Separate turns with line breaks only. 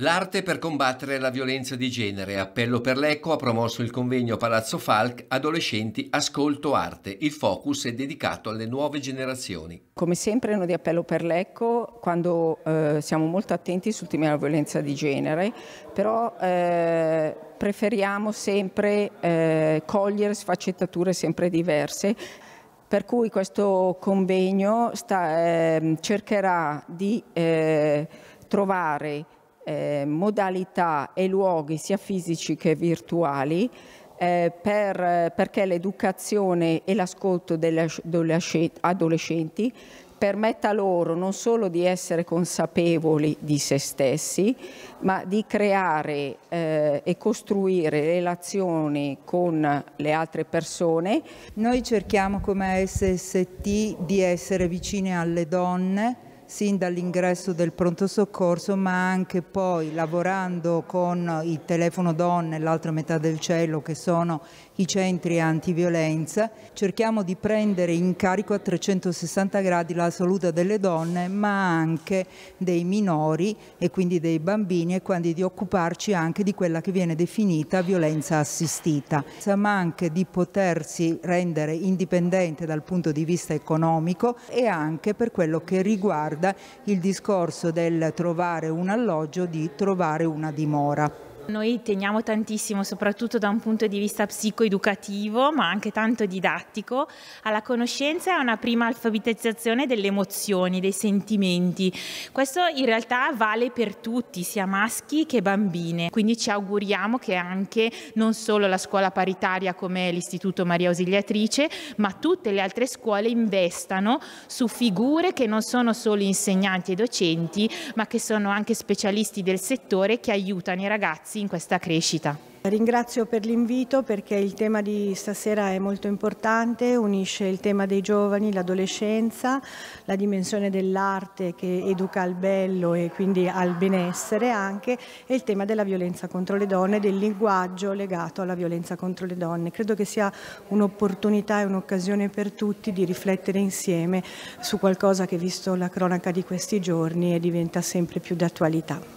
L'arte per combattere la violenza di genere, appello per l'Ecco, ha promosso il convegno Palazzo Falc Adolescenti Ascolto Arte. Il focus è dedicato alle nuove generazioni. Come sempre noi di appello per l'Ecco, quando eh, siamo molto attenti sul tema della violenza di genere, però eh, preferiamo sempre eh, cogliere sfaccettature sempre diverse per cui questo convegno sta, eh, cercherà di eh, trovare eh, modalità e luoghi sia fisici che virtuali eh, per, perché l'educazione e l'ascolto degli adolescenti permetta loro non solo di essere consapevoli di se stessi, ma di creare eh, e costruire relazioni con
le altre persone. Noi cerchiamo come SST di essere vicine alle donne sin dall'ingresso del pronto soccorso, ma anche poi lavorando con il telefono donne, l'altra metà del cielo che sono i centri antiviolenza, cerchiamo di prendere in carico a 360 gradi la salute delle donne, ma anche dei minori e quindi dei bambini e quindi di occuparci anche di quella che viene definita violenza assistita, ma anche di potersi rendere indipendente dal punto di vista economico e anche per quello che riguarda riguarda il discorso del trovare un alloggio, di trovare una dimora.
Noi teniamo tantissimo, soprattutto da un punto di vista psicoeducativo, ma anche tanto didattico, alla conoscenza e a una prima alfabetizzazione delle emozioni, dei sentimenti. Questo in realtà vale per tutti, sia maschi che bambine. Quindi ci auguriamo che anche non solo la scuola paritaria come l'Istituto Maria Ausiliatrice, ma tutte le altre scuole investano su figure che non sono solo insegnanti e docenti, ma che sono anche specialisti del settore che aiutano i ragazzi trovarsi in questa crescita.
Ringrazio per l'invito perché il tema di stasera è molto importante, unisce il tema dei giovani, l'adolescenza, la dimensione dell'arte che educa al bello e quindi al benessere anche e il tema della violenza contro le donne, del linguaggio legato alla violenza contro le donne. Credo che sia un'opportunità e un'occasione per tutti di riflettere insieme su qualcosa che visto la cronaca di questi giorni diventa sempre più d'attualità.